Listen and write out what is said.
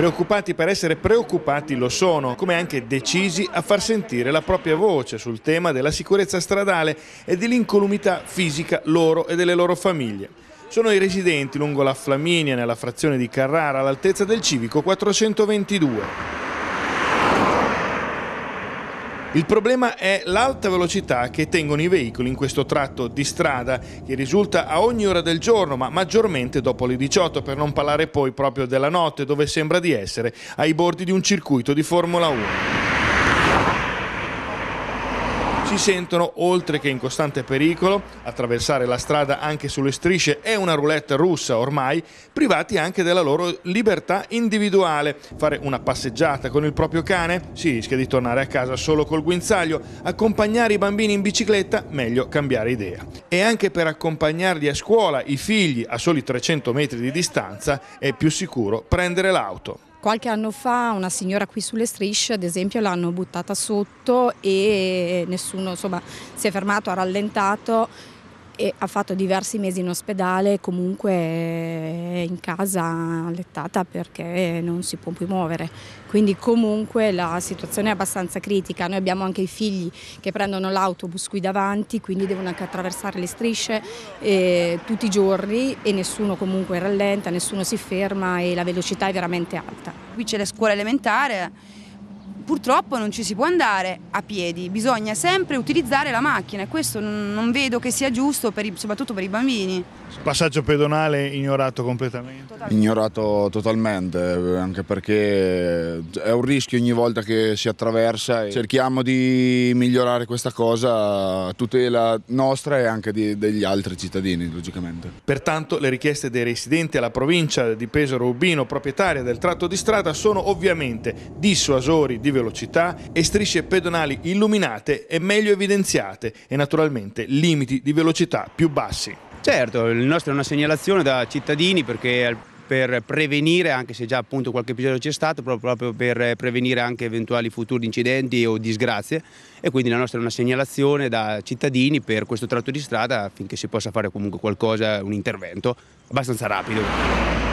Preoccupati per essere preoccupati lo sono, come anche decisi a far sentire la propria voce sul tema della sicurezza stradale e dell'incolumità fisica loro e delle loro famiglie sono i residenti lungo la Flaminia nella frazione di Carrara all'altezza del civico 422. Il problema è l'alta velocità che tengono i veicoli in questo tratto di strada, che risulta a ogni ora del giorno, ma maggiormente dopo le 18, per non parlare poi proprio della notte, dove sembra di essere ai bordi di un circuito di Formula 1 si sentono, oltre che in costante pericolo, attraversare la strada anche sulle strisce è una roulette russa ormai, privati anche della loro libertà individuale. Fare una passeggiata con il proprio cane? Si rischia di tornare a casa solo col guinzaglio. Accompagnare i bambini in bicicletta? Meglio cambiare idea. E anche per accompagnarli a scuola, i figli, a soli 300 metri di distanza, è più sicuro prendere l'auto. Qualche anno fa una signora qui sulle strisce, ad esempio, l'hanno buttata sotto e nessuno insomma, si è fermato, ha rallentato e ha fatto diversi mesi in ospedale, comunque è in casa allettata perché non si può più muovere. Quindi comunque la situazione è abbastanza critica. Noi abbiamo anche i figli che prendono l'autobus qui davanti, quindi devono anche attraversare le strisce eh, tutti i giorni e nessuno comunque rallenta, nessuno si ferma e la velocità è veramente alta. Qui c'è la scuola elementare purtroppo non ci si può andare a piedi, bisogna sempre utilizzare la macchina e questo non vedo che sia giusto per i, soprattutto per i bambini. Passaggio pedonale ignorato completamente? Totalmente. Ignorato totalmente, anche perché è un rischio ogni volta che si attraversa e cerchiamo di migliorare questa cosa a tutela nostra e anche di, degli altri cittadini, logicamente. Pertanto le richieste dei residenti alla provincia di Pesaro Urbino, proprietaria del tratto di strada, sono ovviamente dissuasori, di velocità e strisce pedonali illuminate e meglio evidenziate e naturalmente limiti di velocità più bassi. Certo, il nostro è una segnalazione da cittadini perché per prevenire, anche se già appunto qualche episodio c'è stato, proprio per prevenire anche eventuali futuri incidenti o disgrazie e quindi la nostra è una segnalazione da cittadini per questo tratto di strada affinché si possa fare comunque qualcosa, un intervento abbastanza rapido.